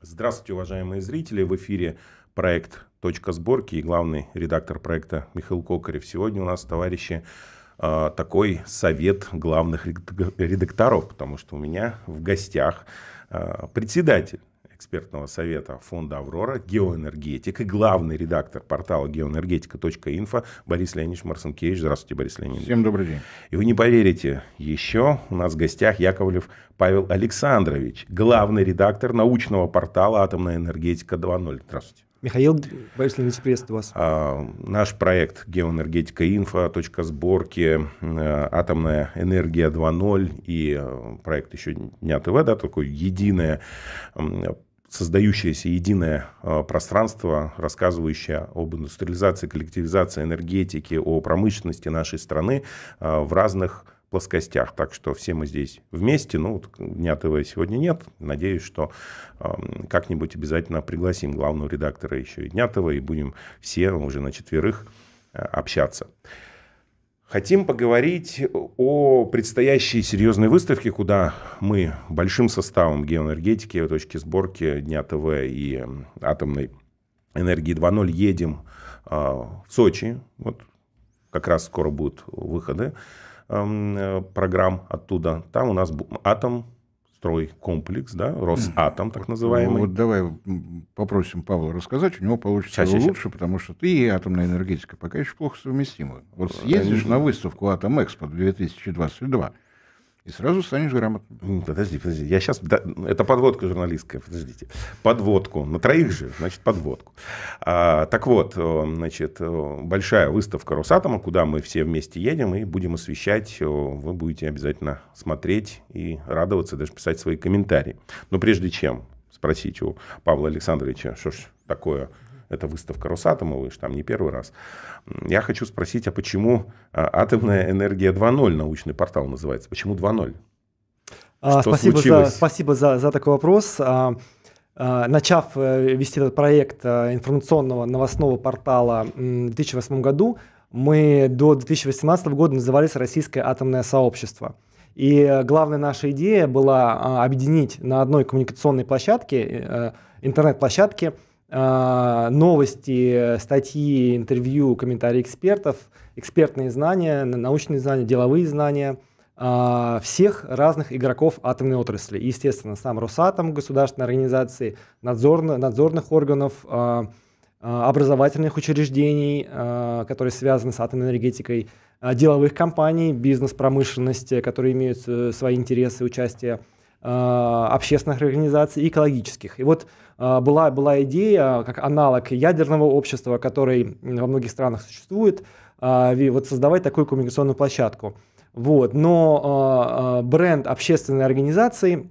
Здравствуйте, уважаемые зрители. В эфире проект «Точка сборки» и главный редактор проекта Михаил Кокарев. Сегодня у нас, товарищи, а, такой совет главных редакторов, потому что у меня в гостях а, председатель экспертного совета фонда «Аврора», геоэнергетик и главный редактор портала геоэнергетика.инфо Борис Леонидович Марсенкевич. Здравствуйте, Борис Леонидович. Всем добрый день. И вы не поверите, еще у нас в гостях Яковлев Павел Александрович, главный редактор научного портала «Атомная энергетика 2.0». Здравствуйте. Михаил Борис Леонидович, приветствую вас. А, наш проект «Геоэнергетика инфо», точка сборки, э, «Атомная энергия 2.0» и э, проект еще «Дня ТВ», да, такое единое создающееся единое а, пространство, рассказывающее об индустриализации, коллективизации энергетики, о промышленности нашей страны а, в разных плоскостях. Так что все мы здесь вместе. Ну, дня ТВ сегодня нет. Надеюсь, что а, как-нибудь обязательно пригласим главного редактора еще и дня ТВ и будем все уже на четверых общаться. Хотим поговорить о предстоящей серьезной выставке, куда мы большим составом геоэнергетики, точки сборки Дня ТВ и атомной энергии 2.0 едем а, в Сочи. Вот как раз скоро будут выходы э, программ оттуда. Там у нас атом стройкомплекс, да, Росатом, так называемый. Вот давай попросим Павла рассказать, у него получится сейчас, лучше, сейчас. потому что ты и атомная энергетика пока еще плохо совместимы. Вот э, съездишь Они... на выставку Атомэкспо 2022, и сразу станешь грамотным. Ну, подожди, подожди. Я сейчас... Да, это подводка журналистская, подождите. Подводку. На троих же, значит, подводку. А, так вот, э, значит, э, большая выставка Росатома, куда мы все вместе едем и будем освещать. Э, вы будете обязательно смотреть и радоваться, даже писать свои комментарии. Но прежде чем спросить у Павла Александровича, что ж такое это выставка Росатома, вы же там не первый раз. Я хочу спросить, а почему а, атомная энергия 2.0, научный портал называется, почему 2.0? А, Что спасибо за, спасибо за, за такой вопрос. А, начав э, вести этот проект э, информационного новостного портала в 2008 году, мы до 2018 года назывались «Российское атомное сообщество». И э, главная наша идея была объединить на одной коммуникационной площадке, интернет-площадке, а, новости, статьи, интервью, комментарии экспертов, экспертные знания, научные знания, деловые знания а, всех разных игроков атомной отрасли. И, естественно, сам Росатом, государственной организации, надзорно, надзорных органов, а, образовательных учреждений, которые связаны с атомной энергетикой, деловых компаний, бизнес, промышленности, которые имеют э, свои интересы, участие общественных организаций, экологических. И вот а, была, была идея, как аналог ядерного общества, который во многих странах существует, а, вот создавать такую коммуникационную площадку. Вот. Но а, бренд общественной организации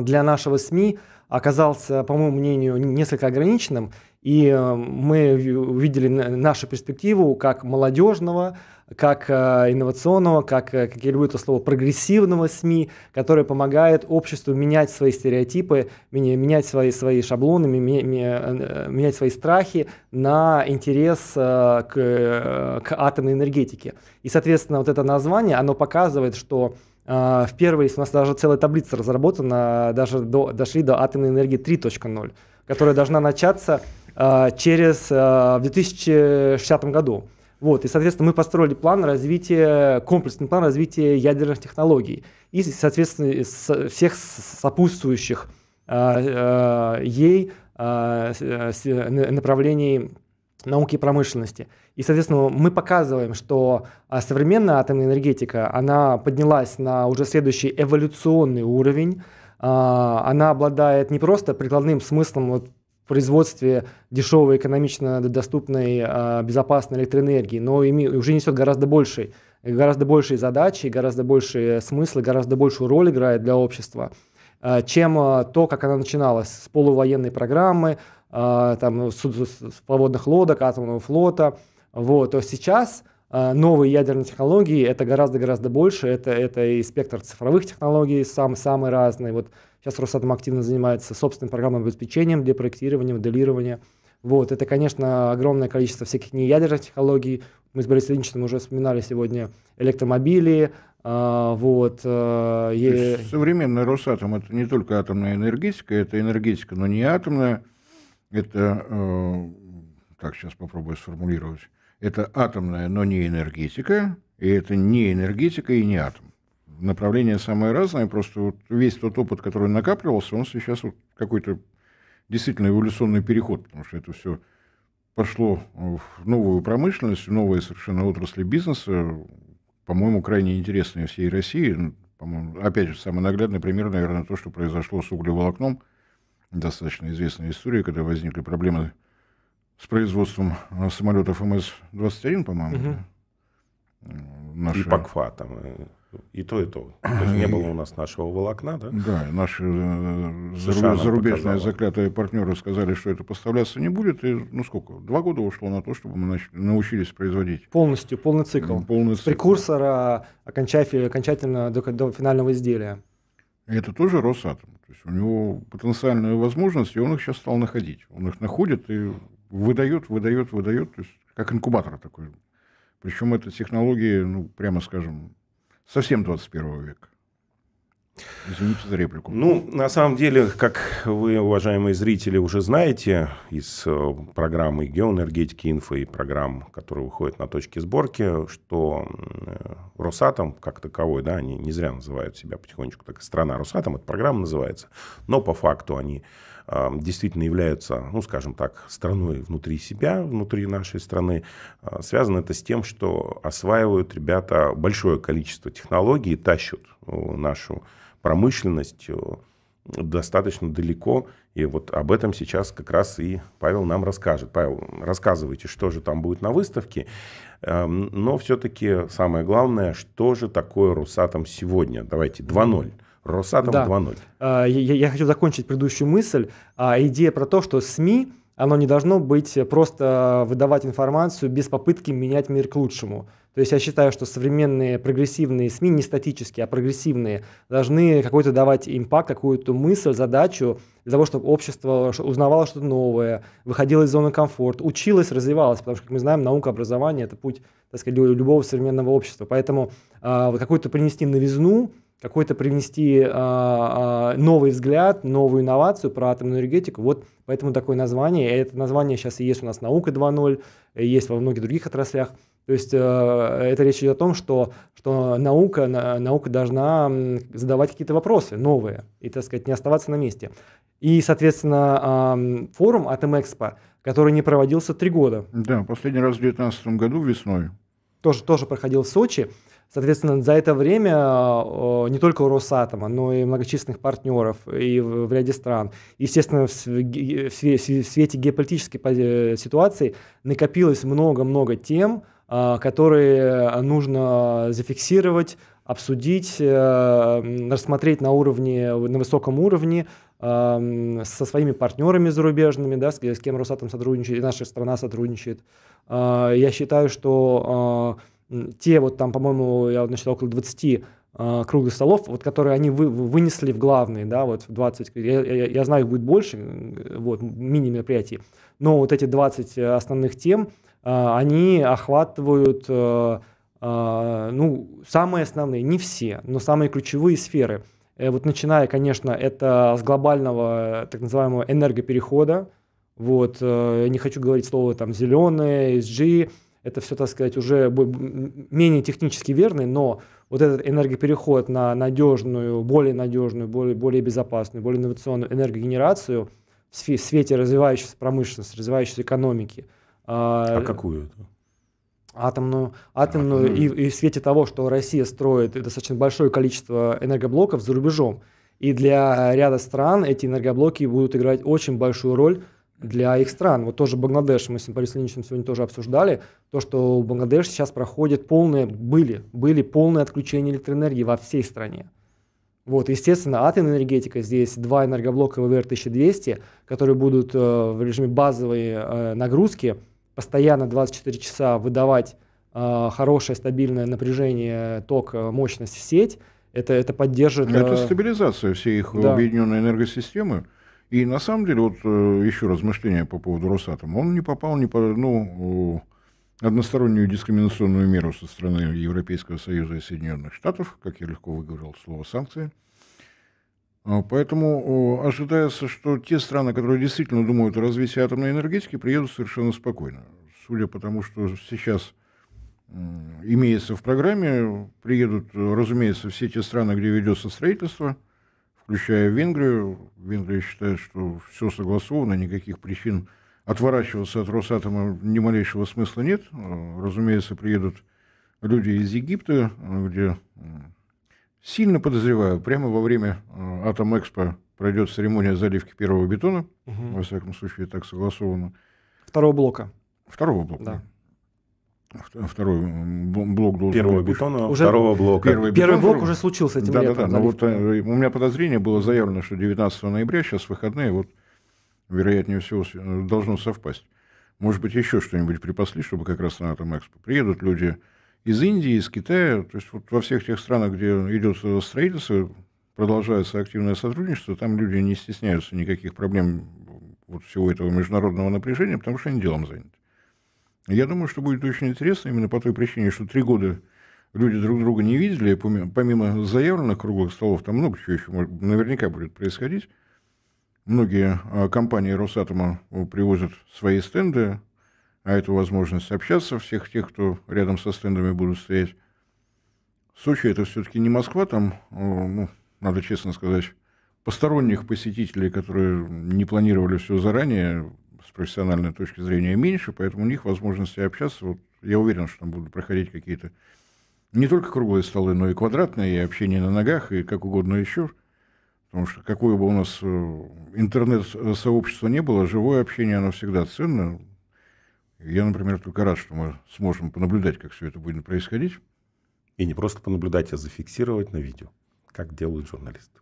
для нашего СМИ – оказался, по моему мнению, несколько ограниченным, и э, мы увидели нашу перспективу как молодежного, как э, инновационного, как, э, как я люблю это слово, прогрессивного СМИ, которое помогает обществу менять свои стереотипы, менять свои, свои шаблоны, менять свои страхи на интерес к, к атомной энергетике. И, соответственно, вот это название, оно показывает, что а, в первой, у нас даже целая таблица разработана, даже до, дошли до атомной энергии 3.0, которая должна начаться а, через а, в 2060 году. Вот, и, соответственно, мы построили план развития, комплексный план развития ядерных технологий и, соответственно, всех сопутствующих ей направлений науки и промышленности – и, соответственно, мы показываем, что современная атомная энергетика, она поднялась на уже следующий эволюционный уровень. Она обладает не просто прикладным смыслом вот, в производстве дешевой, экономично доступной, безопасной электроэнергии, но ими уже несет гораздо больший гораздо большие задачи, гораздо большие смыслы, гораздо большую роль играет для общества, чем то, как она начиналась с полувоенной программы, там, с, с, с подводных лодок, атомного флота – вот, то сейчас э, новые ядерные технологии это гораздо-гораздо больше. Это, это и спектр цифровых технологий, сам, самый разный. Вот сейчас Росатом активно занимается собственным программным обеспечением для проектирования, моделирования. Вот, это, конечно, огромное количество всяких неядерных технологий. Мы с Борисом Ильичем уже вспоминали сегодня электромобили. Э, вот, э, е... Современный Росатом – это не только атомная энергетика, это энергетика, но не атомная. Это, э, так, сейчас попробую сформулировать это атомная, но не энергетика, и это не энергетика и не атом. Направления самые разные, просто вот весь тот опыт, который накапливался, он сейчас вот какой-то действительно эволюционный переход, потому что это все пошло в новую промышленность, в новые совершенно отрасли бизнеса, по-моему, крайне интересные всей России. Ну, по-моему, опять же, самый наглядный пример, наверное, то, что произошло с углеволокном. Достаточно известная история, когда возникли проблемы с производством э, самолетов МС-21, по-моему. Угу. Да? Э, и ПАКФА там. Э, и то, и то. То есть не было у нас нашего волокна, да? Да, наши США зарубежные показала. заклятые партнеры сказали, что это поставляться не будет. И, ну сколько, два года ушло на то, чтобы мы начали, научились производить. Полностью, полный цикл. Полный С цикл. прекурсора окончательно, до, до финального изделия. И это тоже Росатом. То есть у него потенциальная возможность, и он их сейчас стал находить. Он их находит и выдает, выдает, выдает, то есть как инкубатор такой. Причем это технологии, ну, прямо скажем, совсем 21 века. Извините за реплику. Ну, на самом деле, как вы, уважаемые зрители, уже знаете из э, программы геоэнергетики инфо и программ, которые выходят на точке сборки, что э, Росатом как таковой, да, они не зря называют себя потихонечку так страна Росатом, эта программа называется, но по факту они действительно являются, ну, скажем так, страной внутри себя, внутри нашей страны, а, связано это с тем, что осваивают ребята большое количество технологий, тащут нашу промышленность достаточно далеко. И вот об этом сейчас как раз и Павел нам расскажет. Павел, рассказывайте, что же там будет на выставке. Но все-таки самое главное, что же такое Русатом сегодня? Давайте 2.0. Росатом да. 2.0. А, я, я хочу закончить предыдущую мысль. А, идея про то, что СМИ оно не должно быть просто выдавать информацию без попытки менять мир к лучшему. То есть я считаю, что современные прогрессивные СМИ, не статические, а прогрессивные, должны какой-то давать импакт, какую-то мысль, задачу для того, чтобы общество узнавало что-то новое, выходило из зоны комфорта, училось, развивалось, потому что, как мы знаем, наука, образование – это путь, так сказать, любого современного общества. Поэтому э, какую-то принести новизну – какой-то привнести а, а, новый взгляд, новую инновацию про атомную энергетику. Вот поэтому такое название. это название сейчас и есть у нас «Наука 2.0», есть во многих других отраслях. То есть э, это речь идет о том, что, что наука, наука должна задавать какие-то вопросы новые и, так сказать, не оставаться на месте. И, соответственно, а, форум «Атомэкспо», который не проводился три года. Да, последний раз в 2019 году весной. Тоже, тоже проходил в Сочи. Соответственно, за это время э, не только у Росатома, но и многочисленных партнеров и в, ряде стран, естественно, в, свете геополитической э, ситуации накопилось много-много тем, э, которые нужно зафиксировать, обсудить, рассмотреть на уровне, на высоком уровне со своими партнерами зарубежными, да, с, с кем Росатом сотрудничает, и наша страна сотрудничает. Я считаю, что те вот там, по-моему, я вот около 20 э, а, круглых столов, вот которые они вы, вынесли в главные, да, вот в 20, я, я, я знаю, их будет больше, вот, мини-мероприятий, но вот эти 20 э, основных тем, э, они охватывают, э, э, ну, самые основные, не все, но самые ключевые сферы. Э, вот начиная, конечно, это с глобального э, так называемого энергоперехода, вот, э, не хочу говорить слово там зеленое, SG, это все, так сказать, уже менее технически верный, но вот этот энергопереход на надежную, более надежную, более, более безопасную, более инновационную энергогенерацию в свете развивающейся промышленности, развивающейся экономики. А, а какую атомную, атомную, атомную. И, и в свете того, что Россия строит достаточно большое количество энергоблоков за рубежом, и для ряда стран эти энергоблоки будут играть очень большую роль для их стран. Вот тоже Бангладеш, мы с Борисом Ильиничем сегодня тоже обсуждали, то, что Бангладеш сейчас проходит полное, были, были полное отключение электроэнергии во всей стране. Вот, естественно, атомная энергетика, здесь два энергоблока ВВР-1200, которые будут э, в режиме базовой э, нагрузки постоянно 24 часа выдавать э, хорошее стабильное напряжение, ток, э, мощность в сеть. Это, это поддержит... Это э, стабилизация всей их да. объединенной энергосистемы. И на самом деле, вот э, еще размышления по поводу Росатома, он не попал ни по одну одностороннюю дискриминационную меру со стороны Европейского Союза и Соединенных Штатов, как я легко выговорил слово «санкции», а, Поэтому ожидается, что те страны, которые действительно думают о развитии атомной энергетики, приедут совершенно спокойно. Судя по тому, что сейчас имеется в программе, приедут, разумеется, все те страны, где ведется строительство – включая Венгрию. Венгрия считает, что все согласовано, никаких причин отворачиваться от Росатома ни малейшего смысла нет. Разумеется, приедут люди из Египта, где сильно подозреваю, прямо во время Атом-Экспо пройдет церемония заливки первого бетона, угу. во всяком случае так согласовано. Второго блока. Второго блока. Да. Второй блок должен Первого быть. бетона, уже второго блока. Первый, Первый блок уже случился этим ну да, летом. Да, да, но вот э, у меня подозрение было заявлено, что 19 ноября, сейчас выходные, вот вероятнее всего э, должно совпасть. Может быть, еще что-нибудь припасли, чтобы как раз на этом экспо Приедут люди из Индии, из Китая, то есть вот во всех тех странах, где идет строительство, продолжается активное сотрудничество, там люди не стесняются никаких проблем вот всего этого международного напряжения, потому что они делом заняты. Я думаю, что будет очень интересно именно по той причине, что три года люди друг друга не видели, помимо заявленных круглых столов, там много чего еще наверняка будет происходить. Многие а, компании Росатома э, привозят свои стенды, а это возможность общаться всех тех, кто рядом со стендами будут стоять. Сочи это все-таки не Москва, там, э, ну, надо честно сказать, посторонних посетителей, которые не планировали все заранее, с профессиональной точки зрения меньше, поэтому у них возможности общаться. Вот, я уверен, что там будут проходить какие-то не только круглые столы, но и квадратные, и общение на ногах, и как угодно еще. Потому что какое бы у нас э, интернет-сообщество не было, живое общение, оно всегда ценно. Я, например, только рад, что мы сможем понаблюдать, как все это будет происходить. И не просто понаблюдать, а зафиксировать на видео, как делают журналисты.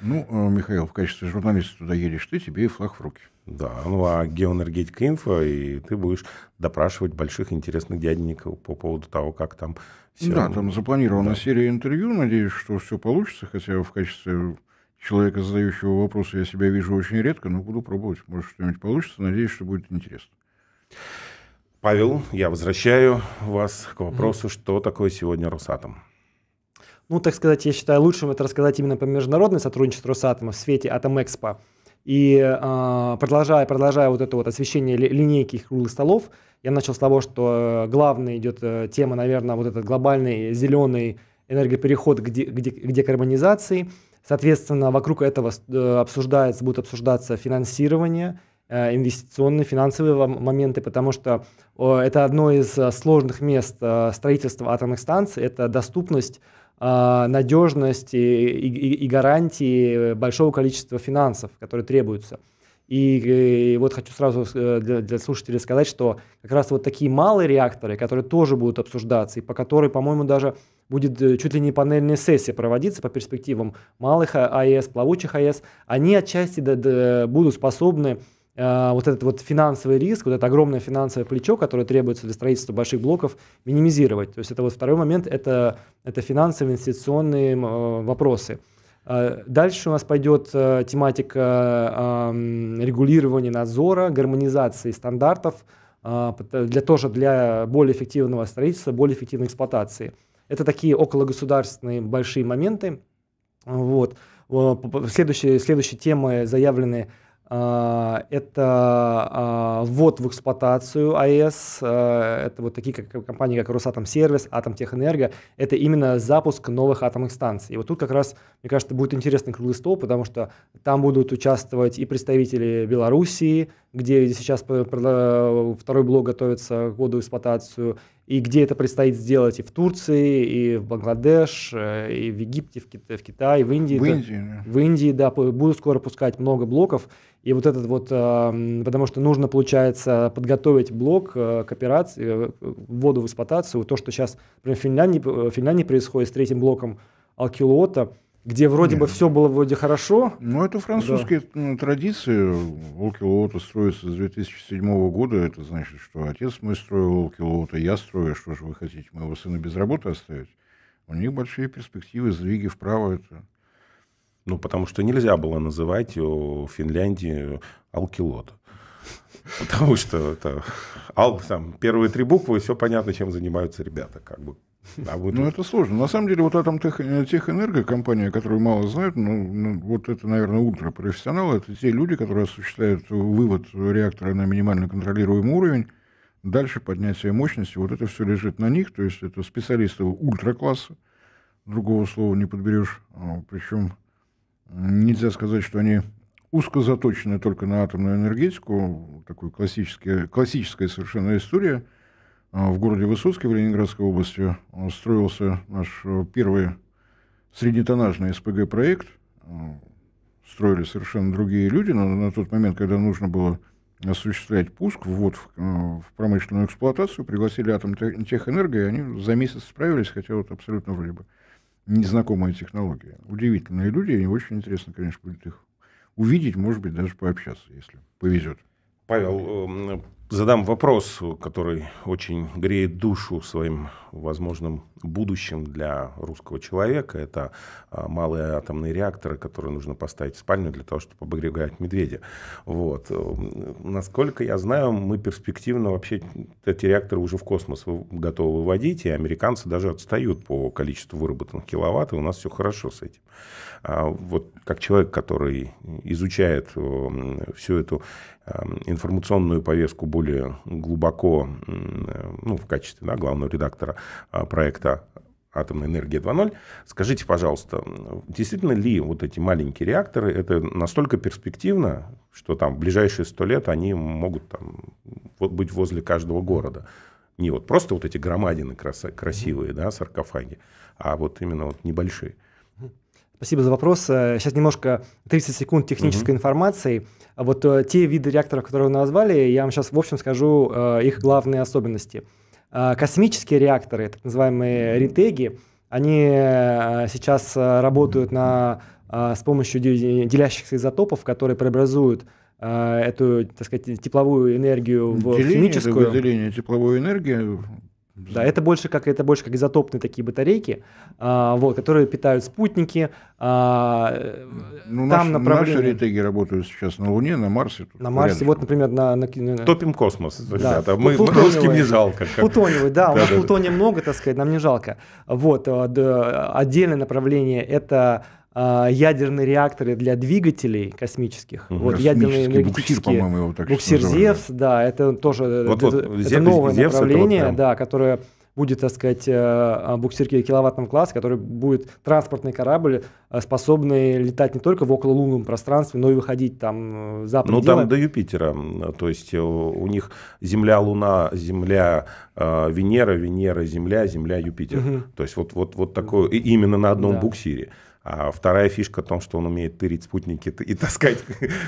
Ну, э, Михаил, в качестве журналиста туда едешь ты, тебе и флаг в руки. Да, ну а геоэнергетика инфо, и ты будешь допрашивать больших интересных дяденьков по поводу того, как там все... Да, там запланирована да. серия интервью, надеюсь, что все получится, хотя в качестве человека, задающего вопросы, я себя вижу очень редко, но буду пробовать, может, что-нибудь получится, надеюсь, что будет интересно. Павел, я возвращаю вас к вопросу, mm-hmm. что такое сегодня Росатом ну, так сказать, я считаю лучшим это рассказать именно по международной сотрудничеству Росатома в свете Атомэкспо. И э, продолжая, продолжая вот это вот освещение ли, линейки круглых столов, я начал с того, что э, главная идет э, тема, наверное, вот этот глобальный зеленый энергопереход к, де, к, де, к декарбонизации. Соответственно, вокруг этого э, обсуждается, будут обсуждаться финансирование, э, инвестиционные, финансовые моменты, потому что э, это одно из э, сложных мест э, строительства атомных станций, это доступность а, надежности и, и, и гарантии большого количества финансов, которые требуются. И, и вот хочу сразу э, для, для слушателей сказать, что как раз вот такие малые реакторы, которые тоже будут обсуждаться, и по которой, по-моему, даже будет э, чуть ли не панельная сессия проводиться по перспективам малых АЭС, а плавучих АЭС, а они отчасти будут способны Э, вот этот вот финансовый риск, вот это огромное финансовое плечо, которое требуется для строительства больших блоков, минимизировать. То есть это вот второй момент, это, это финансовые инвестиционные э, вопросы. Э, дальше у нас пойдет тематика регулирования надзора, гармонизации стандартов для тоже для более эффективного строительства, более эффективной эксплуатации. Это такие окологосударственные большие моменты. Вот. Следующие, следующие темы заявленные. А, это а, ввод в эксплуатацию АЭС, а, это вот такие как, компании, как Сервис, Атомтехэнерго, это именно запуск новых атомных станций. И вот тут как раз, мне кажется, будет интересный круглый стол, потому что там будут участвовать и представители Белоруссии, где сейчас э, э, второй блок готовится к году эксплуатацию, и где это предстоит сделать и в Турции, и в Бангладеш, э, и в Египте, в, Кита- в Китае, в Индии. В Индии. Да, в Индии, да, будут скоро пускать много блоков. И вот этот вот, потому что нужно, получается, подготовить блок э, к операции, э, воду в эксплуатацию. То, что сейчас, например, в Финляндии, в Финляндии происходит с третьим блоком Алкилота – где вроде Нет. бы ну. все было вроде хорошо. Ну, это французские да. традиции. Волки Лоута строятся с 2007 года. Это значит, что отец мой строил Волки Лоута, я строю. Что же вы хотите, моего сына без работы оставить? У них большие перспективы, сдвиги вправо. Это... Ну, потому что нельзя было называть э, Финляндии Алкилот. Потому что это ал, там, первые три буквы, все понятно, чем занимаются ребята. Как бы а вот... Ну, это сложно. На самом деле, вот Атомтех, э, Техэнерго, компания, которую мало знают, ну, ну вот это, наверное, ультрапрофессионалы, это те люди, которые осуществляют вывод реактора на минимально контролируемый уровень, дальше поднятие мощности, вот это все лежит на них, то есть это специалисты ультракласса, другого слова не подберешь, а, причем нельзя сказать, что они узко заточены только на атомную энергетику, такой классическая, классическая совершенно история – а, в городе Высоцке в Ленинградской области а, строился наш э, первый среднетоннажный СПГ-проект. А, строили совершенно другие люди, но на тот момент, когда нужно было осуществлять пуск, ввод в, в промышленную эксплуатацию, пригласили Атомтехэнерго, и они за месяц справились, хотя вот абсолютно вроде бы незнакомая технология. Удивительные люди, и очень интересно, конечно, будет их увидеть, может быть, даже пообщаться, если повезет. Павел, э, задам вопрос, который очень греет душу своим возможным будущим для русского человека. Это а, малые атомные реакторы, которые нужно поставить в спальню для того, чтобы обогревать медведя. Вот. Насколько я знаю, мы перспективно вообще эти реакторы уже в космос готовы выводить, и американцы даже отстают по количеству выработанных киловатт, и у нас все хорошо с этим. А вот как человек, который изучает всю эту информационную повестку более глубоко ну, в качестве да, главного редактора а, проекта атомной энергии 2.0. Скажите, пожалуйста, действительно ли вот эти маленькие реакторы, это настолько перспективно, что там в ближайшие сто лет они могут там, быть возле каждого города? Не вот просто вот эти громадины красивые, да, саркофаги, а вот именно вот небольшие. Спасибо за вопрос. Сейчас э, немножко 30 секунд технической угу. информации. А вот э, те виды реакторов, которые вы назвали, я вам сейчас в общем скажу э, их главные особенности. Космические реакторы, так называемые ритеги, они сейчас работают на, с помощью делящихся изотопов, которые преобразуют эту, так сказать, тепловую энергию в деление, химическую. Деление тепловой энергии да, это больше как это больше как изотопные такие батарейки, а, вот, которые питают спутники. А, ну, там наш, направление... Наши ретеги работают сейчас на Луне, на Марсе. Тут на Марсе, вот, например, на, на, на... топим космос, да. ребята. Мы Плутоневые. русским не жалко. Как... Плутоневый, да, у нас плутония много, так сказать, нам не жалко. Вот э, отдельное направление это а, ядерные реакторы для двигателей космических. Ну, вот ядерные энергетические. Буксир, его так Буксир Зевс, да, это тоже э, вот, это, Зев, это новое Зевс направление, это вот прям... да, которое будет, так сказать, э, буксирки киловаттном класса, который будет транспортный корабль, э, способный летать не только в окололунном пространстве, но и выходить там за пределы. Ну, там до Юпитера. То есть, у них Земля, Луна, Земля, Венера, Венера, Земля, Земля, Юпитер. Угу. То есть, вот, вот, вот такое, именно на одном да. буксире. А вторая фишка в том, что он умеет тырить спутники и таскать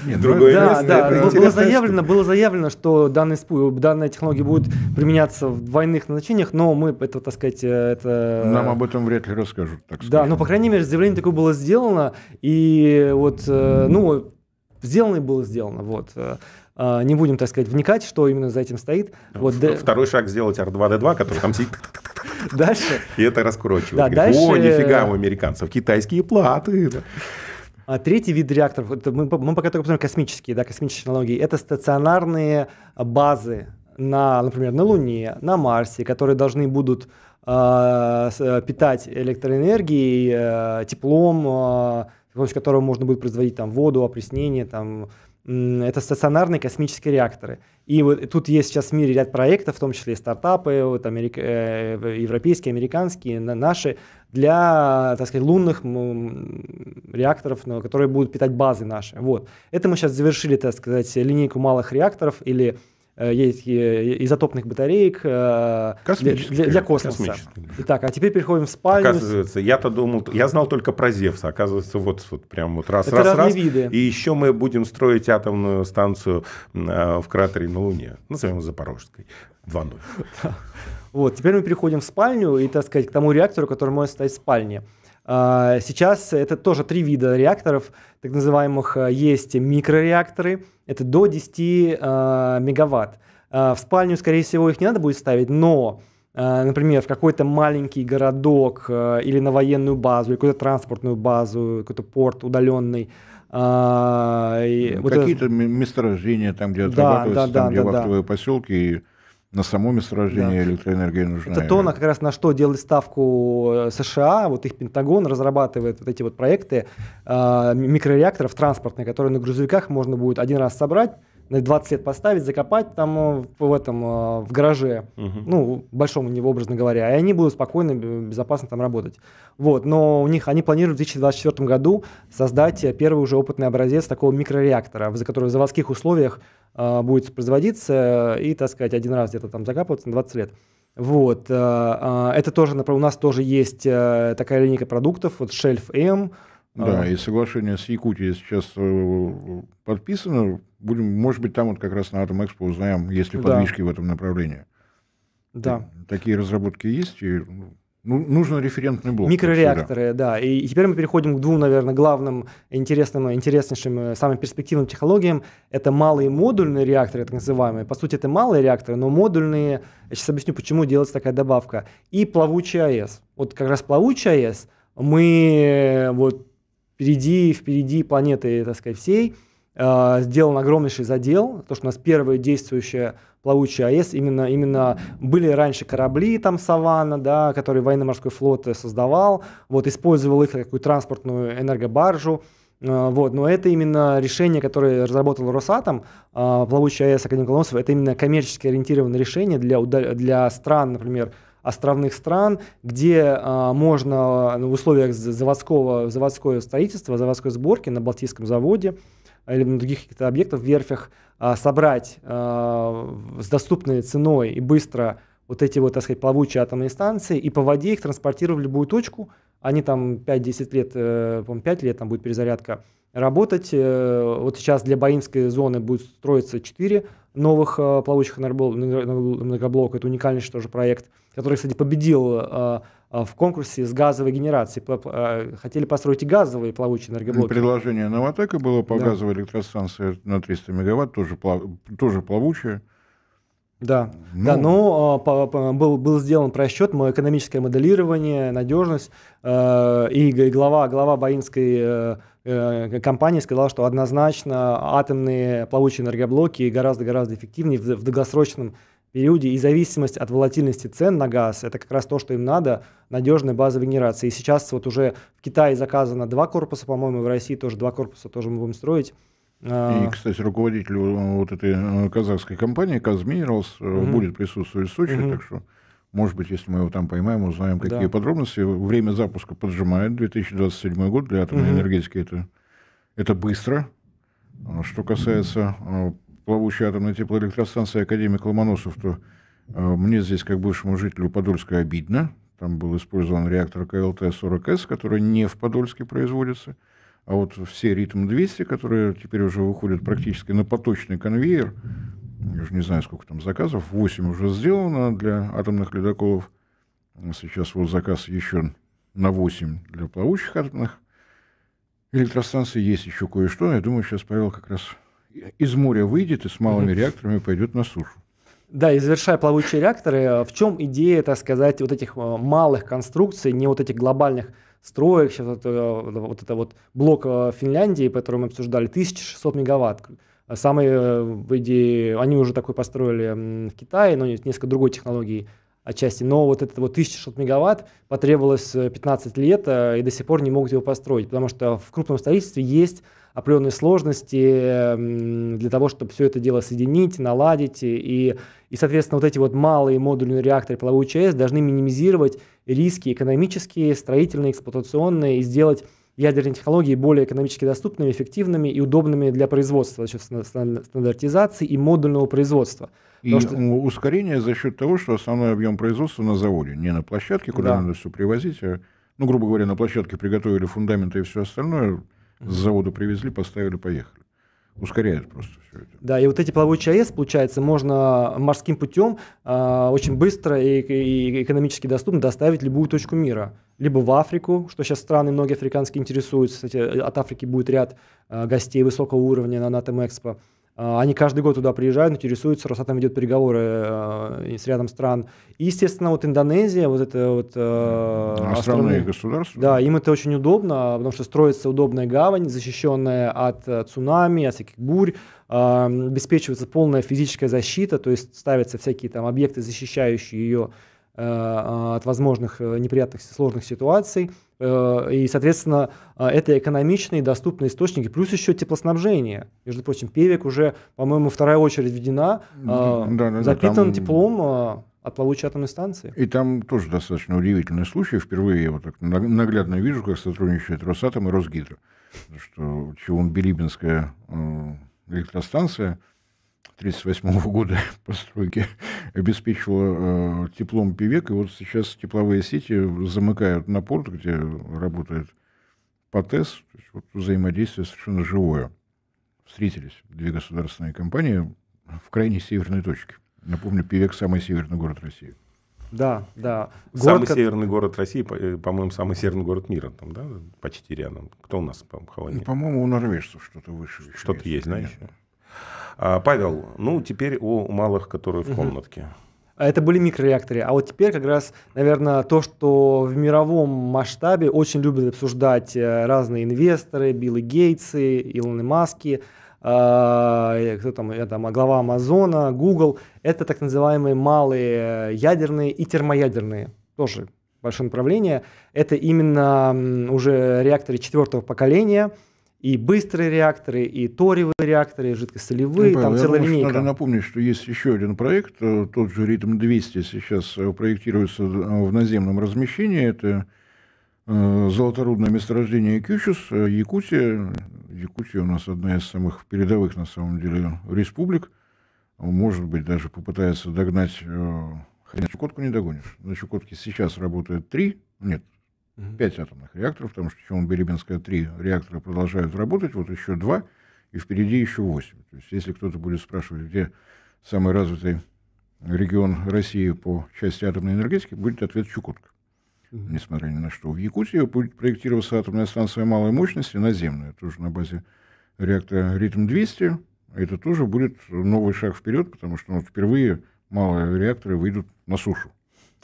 Нет, ну другое да, место. Да, да. Было, заявлено, было заявлено, что данный спу, данная технология будет применяться в двойных назначениях, но мы это, так сказать, э, это... Нам об этом вряд ли расскажут, так сказать. Да, но, ну, по крайней мере, заявление такое было сделано, и вот, э, ну, сделано и было сделано, вот. Э, не будем, так сказать, вникать, что именно за этим стоит. Ну, вот, Второй шаг сделать R2-D2, который там сидит Дальше. И это раскручивает. Да, дальше... О, нифига у американцев китайские платы. А третий вид реакторов, мы, мы пока только посмотрим космические, да, космические технологии, это стационарные базы на, например, на Луне, на Марсе, которые должны будут э, э питать электроэнергией, э, теплом, э, помощью которого можно будет производить там воду, опреснение, там это стационарные космические реакторы. И вот тут есть сейчас в мире ряд проектов, в том числе и стартапы, вот, америк... Э, европейские, американские, наши, для, так сказать, лунных реакторов, которые будут питать базы наши. Вот. Это мы сейчас завершили, так сказать, линейку малых реакторов или Э, есть э, изотопных батареек э, для, для космоса. Итак, а теперь переходим в спальню. Оказывается, я-то думал, я знал только про Зевса. Оказывается, вот, вот прям вот раз, Это раз, раз. Виды. И еще мы будем строить атомную станцию в кратере на Луне. Назовем Запорожской. 2.0. Вот, теперь мы переходим в спальню и, так сказать, к тому реактору, который может стоять в спальне. А, сейчас это тоже три вида реакторов, так называемых. Э, есть микрореакторы, это до 10 а, мегаватт. А, в спальню, скорее всего, их не надо будет ставить, но например, в какой-то маленький городок э, или на военную базу, или какую-то транспортную базу, какой-то порт удаленный. А, ну, вот Какие-то это... месторождения там, где да, отрабатываются, да, там, да, где да, вахтовые да. поселки и на само месторождение да. электроэнергия нужна. Это то, на как раз на что делает ставку э, США, вот их Пентагон разрабатывает вот эти вот проекты э, микрореакторов транспортные, которые на грузовиках можно будет один раз собрать, на 20 лет поставить, закопать там э, в этом, э, в гараже, угу. ну, большому него, образно говоря, и они будут спокойно, безопасно там работать. Вот, но у них, они планируют в 2024 году создать э, первый уже опытный образец такого микрореактора, за который в заводских условиях э, будет производиться и, так сказать, один раз где-то там закапываться на 20 лет. Вот, э, э, это тоже, например, у нас тоже есть такая линейка продуктов, вот Shelf M, да, и соглашение с Якутией сейчас подписано Будем, может быть, там вот как раз на Атомэкспо узнаем, есть ли подвижки да. в этом направлении. Да. Такие разработки есть, и ну, ну нужен референтный блок. Микрореакторы, да. И теперь мы переходим к двум, наверное, главным, интересным, интереснейшим, самым перспективным технологиям. Это малые модульные реакторы, так называемые. По сути, это малые реакторы, но модульные. Я сейчас объясню, почему делается такая добавка. И плавучий АЭС. Вот как раз плавучий АЭС мы э, вот впереди, впереди планеты, так сказать, всей – Э, сделан огромнейший задел, то, что у нас первая действующая плавучая АЭС, именно, именно были раньше корабли, там Саванна, да, которые военно-морской флот создавал, вот, использовал их как какую транспортную энергобаржу, э, вот, но это именно решение, которое разработал Росатом, э, плавучая АЭС академика Коломосова, это именно коммерчески ориентированное решение для, для стран, например, островных стран, где а, можно ну, в условиях заводского, заводского строительства, заводской сборки на Балтийском заводе, Э, или на других каких-то объектах, верфях, э, собрать э, с доступной ценой и быстро вот эти вот, так сказать, плавучие атомные станции и по воде их транспортировать в любую точку. Они там 5-10 лет, по-моему, 5 лет там будет перезарядка работать. Вот сейчас для Баинской зоны будет строиться 4 новых плавучих многоблока. Это уникальный тоже проект, который, кстати, победил Э, в конкурсе с газовой генерацией. Э, хотели построить и газовые плавучие энергоблоки. Предложение Новотека было по да. газовой электростанции на 300 мегаватт, тоже, плав... тоже плавучая. Да, ну, да, но ну, э, по, по, был, был сделан просчет, экономическое моделирование, надежность. Э, и, и глава, глава Баинской э, компании сказал, что однозначно атомные плавучие энергоблоки гораздо-гораздо эффективнее в, в долгосрочном периоде, и зависимость от волатильности цен на газ – это как раз то, что им надо, надежная база генерации. И сейчас вот уже в Китае заказано два корпуса, по-моему, в России тоже два корпуса тоже мы будем строить. А, и, кстати, руководитель э, вот этой э, казахской компании «Казминералс» э, угу. будет присутствовать в Сочи, угу. так что, может быть, если мы его там поймаем, узнаем, какие да. подробности. Время запуска поджимает, 2027 год для атомной угу. энергетики это, это быстро. А, что касается а, Плавучая атомная теплоэлектростанция «Академик Ломоносов», то э, мне здесь, как бывшему жителю Подольска, обидно. Там был использован реактор КЛТ-40С, который не в Подольске производится. А вот все «Ритм-200», которые теперь уже выходят практически на поточный конвейер, я уже не знаю, сколько там заказов, 8 уже сделано для атомных ледоколов. А сейчас вот заказ еще на 8 для плавучих атомных электростанций. Есть еще кое-что. Я думаю, сейчас Павел как раз из моря выйдет и с малыми реакторами пойдет на сушу. Да, и завершая плавучие реакторы, э, в чем идея, так сказать, вот этих э, малых конструкций, не вот этих глобальных строек, сейчас э, вот, вот это вот блок Финляндии, который мы обсуждали, 1600 мегаватт. Самые, в идее, они уже такой построили в Китае, но несколько другой технологии отчасти, но вот это вот 1600 мегаватт потребовалось 15 лет, и до сих пор не могут его построить, потому что в крупном строительстве есть определенные сложности эм, для того, чтобы все это дело соединить, наладить. И, и соответственно, вот эти вот малые модульные реакторы плавучей АЭС должны минимизировать риски экономические, строительные, эксплуатационные и сделать ядерные технологии более экономически доступными, эффективными и удобными для производства за счет стандартизации и модульного производства. И что... ускорение за счет того, что основной объем производства на заводе, не на площадке, куда да. надо все привозить, а, ну, грубо говоря, на площадке приготовили фундаменты и все остальное, с завода привезли, поставили, поехали ускоряет просто все это. Да, и вот эти плавучие АЭС, получается, можно морским путем э, а, очень быстро и, и экономически доступно доставить любую точку мира. Либо в Африку, что сейчас страны многие африканские интересуются. Кстати, от Африки будет ряд э, гостей высокого уровня на НАТО-Мэкспо. А, они каждый год туда приезжают, интересуются, Росатом ведет переговоры э, с рядом стран. И, естественно, вот Индонезия, вот это вот... Э, островные, островные государства. Да, им это очень удобно, потому что строится удобная гавань, защищенная от э, цунами, от всяких бурь, а, обеспечивается полная физическая защита, то есть ставятся всякие там объекты, защищающие ее от возможных неприятных сложных ситуаций. Э, и, соответственно, э, это экономичные доступные источники, плюс еще теплоснабжение. Между прочим, Певик уже, по-моему, вторая очередь введена, э, да, да, запитан там... теплом от плавучей атомной станции. И там тоже достаточно удивительный случай. Впервые я вот так наглядно вижу, как сотрудничает Росатом и Росгидро. Что Челун-Билибинская электростанция – 1938 года постройки обеспечивала э, теплом Певек. И вот сейчас тепловые сети замыкают на порт, где работает ПАТЭС. То есть вот взаимодействие совершенно живое. Встретились две государственные компании в крайней северной точке. Напомню, Певек – самый северный город России. Да, да. Город, самый как... северный город России, э, по-моему, самый северный город мира, там, да, почти рядом. Кто у нас, по-моему, холоднее? Ну, по-моему, у норвежцев что-то выше. Что-то есть, знаешь? Нет. А, Павел, ну теперь о малых, которые в комнатке. А это были микрореакторы. А вот теперь как раз, наверное, то, что в мировом масштабе очень любят обсуждать э, разные инвесторы, Биллы Гейтсы, Илоны Маски, а, э, кто там, я э, там, глава Амазона, Google, это так называемые малые ядерные и термоядерные, тоже большое направление. Это именно уже реакторы четвертого поколения – и быстрые реакторы, и торевые реакторы, и жидкосолевые, ну, там я целая думаю, линейка. Надо напомнить, что есть еще один проект, э, тот же «Ритм-200» сейчас э, проектируется э, в наземном размещении, это золоторудное месторождение Кючус, Якутия. Якутия у нас одна из самых передовых, на самом деле, республик. Может быть, даже попытается догнать, хотя Чукотку не догонишь. На Чукотке сейчас работает три, нет, угу. 5 атомных реакторов, потому что почему Билибинская три реактора продолжают работать, вот еще два и впереди еще восемь. То есть если кто-то будет спрашивать, где самый развитый регион России по части атомной энергетики, будет ответ Чукотка. Угу. Несмотря ни на что. В Якутии будет проектироваться атомная станция малой мощности, наземная, тоже на базе реактора «Ритм-200». Это тоже будет новый шаг вперед, потому что ну, впервые малые реакторы выйдут на сушу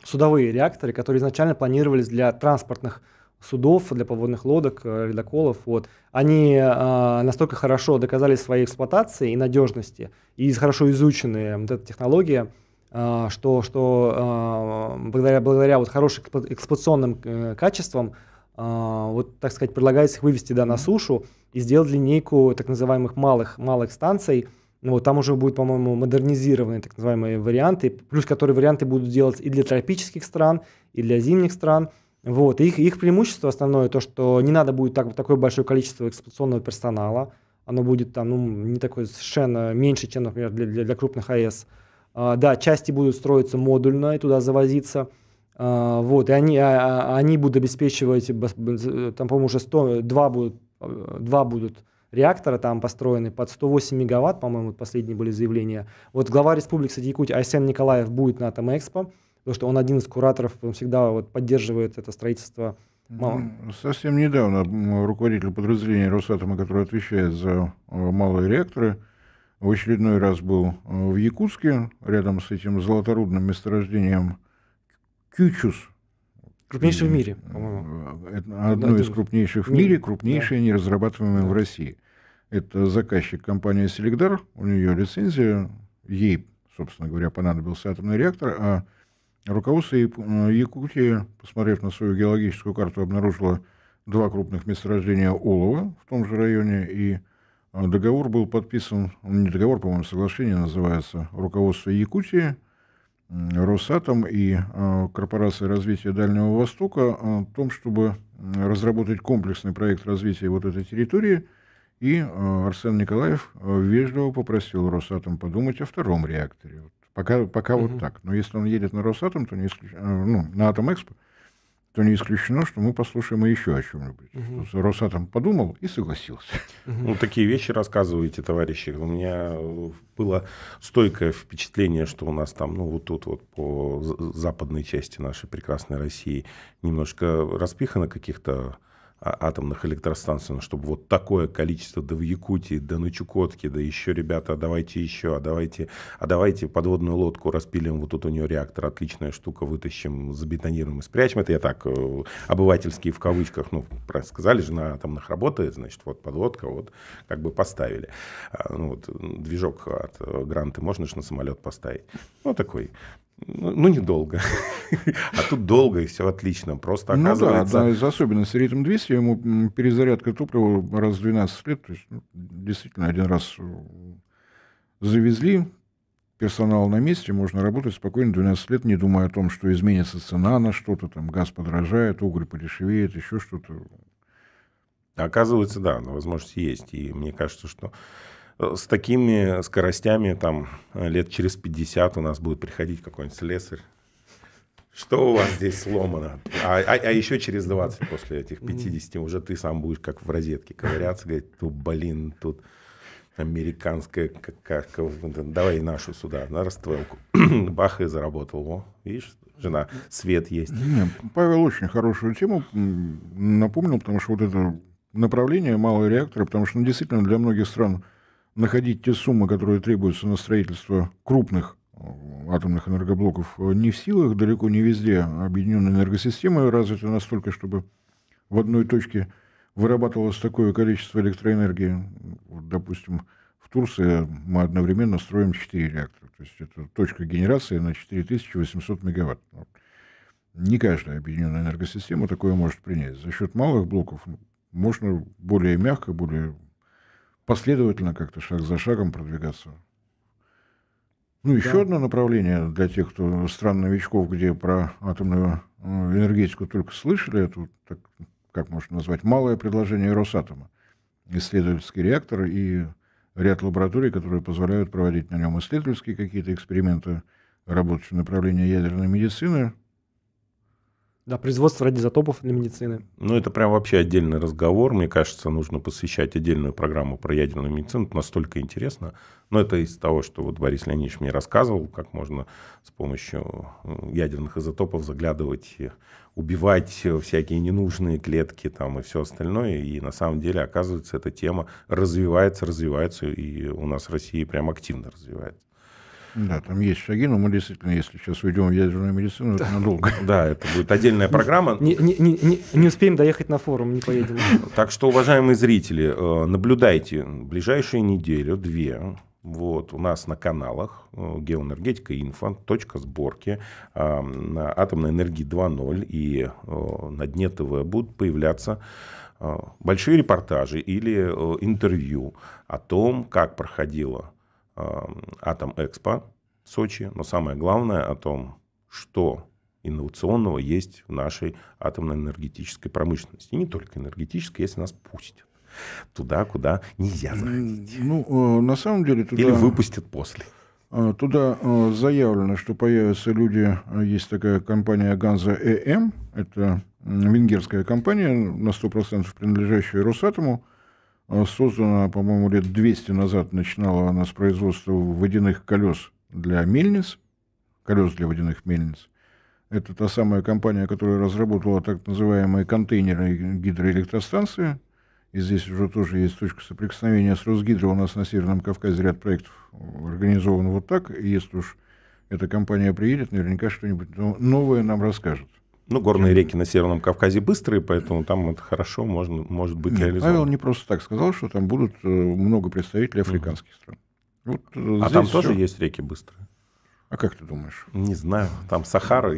судовые реакторы, которые изначально планировались для транспортных судов, для поводных лодок, э, ледоколов. Вот. Они э, настолько хорошо доказали своей эксплуатации и надежности, и хорошо изученные вот эта технология, э, что, что э, благодаря, благодаря вот хорошим эксплуатационным э, качествам, э, вот, так сказать, предлагается их вывести да, на сушу и сделать линейку так называемых малых, малых станций – ну, вот, там уже будут, по-моему, модернизированные так называемые варианты, плюс которые варианты будут делать и для тропических стран, и для зимних стран. Вот, их, их преимущество основное то, что не надо будет так, такое большое количество эксплуатационного персонала, оно будет там ну, не такое совершенно меньше, чем, например, для, для, для крупных АЭС. А, да, части будут строиться модульно и туда завозиться. А, вот, и они, а, а они будут обеспечивать, там, по-моему, уже 100, два будут, э, два будут реактора там построены под 108 мегаватт, по-моему, последние были заявления. Вот глава республики, кстати, Якутия Айсен Николаев будет на Атомэкспо, потому что он один из кураторов, он всегда вот поддерживает это строительство Мало. Ну, совсем недавно руководитель подразделения Росатома, который отвечает за э, малые реакторы, в очередной раз был э, в Якутске, рядом с этим золоторудным месторождением Кючус. Крупнейшее в мире, по-моему. Э, одно из крупнейших в мире, крупнейшее, да. неразрабатываемое да. в России. Это заказчик компании Селигдар, у нее лицензия, ей, собственно говоря, понадобился атомный реактор, а руководство э, Якутии, посмотрев на свою геологическую карту, обнаружило два крупных месторождения олова в том же районе, и э, договор был подписан, ну, не договор, по-моему, соглашение называется, руководство Якутии, Росатом и э, корпорация развития Дальнего Востока о том, чтобы разработать комплексный проект развития вот этой территории – и э, Арсен Николаев э, вежливо попросил Росатом подумать о втором реакторе. Вот пока пока угу. вот так. Но если он едет на Росатом, то не исключено, э, ну, на Атомэкспо, то не исключено, что мы послушаем и еще о чем-нибудь. Угу. Росатом подумал и согласился. Угу. Ну, такие вещи рассказываете, товарищи. У меня было стойкое впечатление, что у нас там, ну, вот тут вот по западной части нашей прекрасной России немножко распихано каких-то а, атомных электростанций, ну, чтобы вот такое количество, да в Якутии, да на Чукотке, да еще, ребята, а давайте еще, а давайте, а давайте подводную лодку распилим, вот тут у нее реактор, отличная штука, вытащим, забетонируем и спрячем. Это я так, э, обывательские в кавычках, ну, сказали же, на атомных работает, значит, вот подводка, вот как бы поставили. А, ну, вот движок от э, гранты можно же на самолет поставить. Ну, такой ну, ну, недолго. а тут долго, и все отлично. Просто оказывается... Ну да, одна из особенностей ритм 200, ему перезарядка топлива раз в 12 лет. То есть, ну, действительно, один раз э, завезли, персонал на месте, можно работать спокойно 12 лет, не думая о том, что изменится цена на что-то, там газ подорожает, уголь подешевеет, еще что-то. Оказывается, да, но возможность есть. И мне кажется, что Э, с такими скоростями там э, лет через 50 у нас будет приходить какой-нибудь слесарь. Что у вас здесь сломано? А, а, а еще через 20 после этих 50 уже ты сам будешь как в розетке ковыряться, говорить, ну блин, тут американская какашка, давай нашу сюда, на растворку Бах и заработал. О, видишь, жена, свет есть. Не, Павел очень хорошую тему напомнил, потому что вот это направление малые реакторы, потому что ну, действительно для многих стран находить те суммы, которые требуются на строительство крупных э, атомных энергоблоков, э, не в силах. Далеко не везде объединенные энергосистемы развиты настолько, чтобы в одной точке вырабатывалось такое количество электроэнергии. Вот, допустим, в Турции мы одновременно строим 4 реактора. То есть это точка генерации на 4800 мегаватт. Не каждая объединенная энергосистема такое может принять. За счет малых блоков ну, можно более мягко, более последовательно как-то шаг за шагом продвигаться. Ну, еще да. одно направление для тех, кто стран новичков, где про атомную э, энергетику только слышали, это, так, как можно назвать, малое предложение Росатома. Исследовательский реактор и ряд лабораторий, которые позволяют проводить на нем исследовательские какие-то эксперименты, работающие направления ядерной медицины, да, производство радиоизотопов для медицины. Ну, это прям вообще отдельный разговор. Мне кажется, нужно посвящать отдельную программу про ядерную медицину. Это настолько интересно. Но это из того, что вот Борис Леонидович мне рассказывал, как можно с помощью э, ядерных изотопов заглядывать, э, убивать э, всякие ненужные клетки там и все остальное. И на самом деле, оказывается, эта тема развивается, развивается, и у нас в России прям активно развивается. Да, там есть шаги, но мы действительно, если сейчас уйдем в ядерную медицину, это надолго. Да, это будет отдельная программа. Не, успеем доехать на форум, не поедем. Так что, уважаемые зрители, э, наблюдайте ближайшие неделю, две, вот, у нас на каналах э, геоэнергетика инфо, точка сборки, э, на атомной энергии 2.0 и на дне ТВ будут появляться большие репортажи или интервью о том, как проходила Атом Экспо в Сочи, но самое главное о том, что инновационного есть в нашей атомной энергетической промышленности. И не только энергетической, если нас пустят туда, куда нельзя заходить. Ну, э, на самом деле... Туда... Или выпустят после. А, туда э, заявлено, что появятся люди, э, есть такая компания Ганза ЭМ, это венгерская компания, на 100% принадлежащая Росатому, создана, по-моему, лет 200 назад начинала она с производства водяных колес для мельниц, колес для водяных мельниц. Это та самая компания, которая разработала так называемые контейнеры гидроэлектростанции. И здесь уже тоже есть точка соприкосновения с Росгидро. У нас на Северном Кавказе ряд проектов организован вот так. И если уж эта компания приедет, наверняка что-нибудь новое нам расскажет. Ну, горные реки на Северном Кавказе быстрые, поэтому там это хорошо можно, может быть Нет, реализовано. Павел не просто так сказал, что там будут э, много представителей африканских угу. стран. Вот э, а там все... тоже есть реки быстрые? А как ты думаешь? Не знаю. Там Сахара.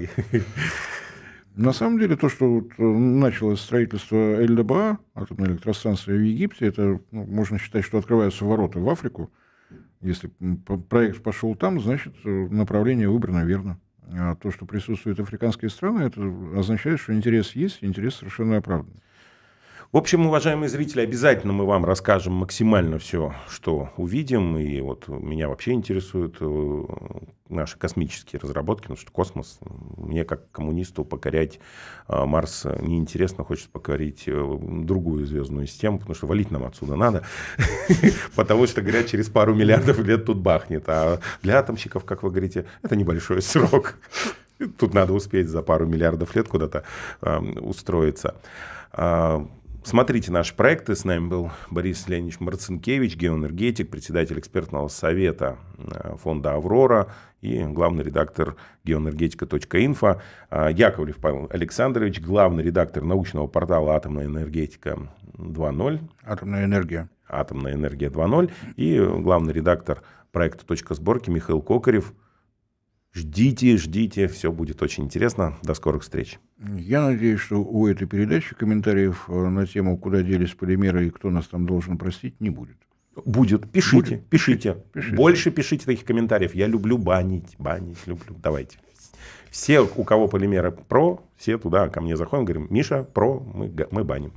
На самом деле, то, что вот э, началось строительство ЛДБА, атомной электростанции в Египте, это ну, можно считать, что открываются ворота в Африку. Если проект пошел там, значит, направление выбрано верно. А, то, что присутствуют африканские страны, это означает, что интерес есть, интерес совершенно оправдан. В общем, уважаемые зрители, обязательно мы вам расскажем максимально все, что увидим. И вот меня вообще интересуют э, наши космические разработки, потому что космос, мне как коммунисту покорять э, Марс неинтересно, хочется покорить э, другую звездную систему, потому что валить нам отсюда надо, потому что, говорят, через пару миллиардов лет тут бахнет. А для атомщиков, как вы говорите, это небольшой срок. Тут надо успеть за пару миллиардов лет куда-то устроиться. А, Смотрите наши проекты. С нами был Борис Леонидович Марцинкевич, геоэнергетик, председатель экспертного совета э, фонда «Аврора» и главный редактор геоэнергетика.инфо. А, Яковлев Павел Александрович, главный редактор научного портала «Атомная энергетика 2.0». «Атомная энергия». «Атомная энергия 2.0» и главный редактор проекта «Точка сборки» Михаил Кокарев – Ждите, ждите, все будет очень интересно. До скорых встреч. Я надеюсь, что у этой передачи комментариев э, на тему, куда делись полимеры и кто нас там должен простить, не будет. Будет. Пишите, будет. пишите. пишите. Больше пишите таких комментариев. Я люблю банить, банить, люблю. Давайте. Все, у кого полимеры про, все туда ко мне заходим, говорим, Миша, про, мы, мы баним.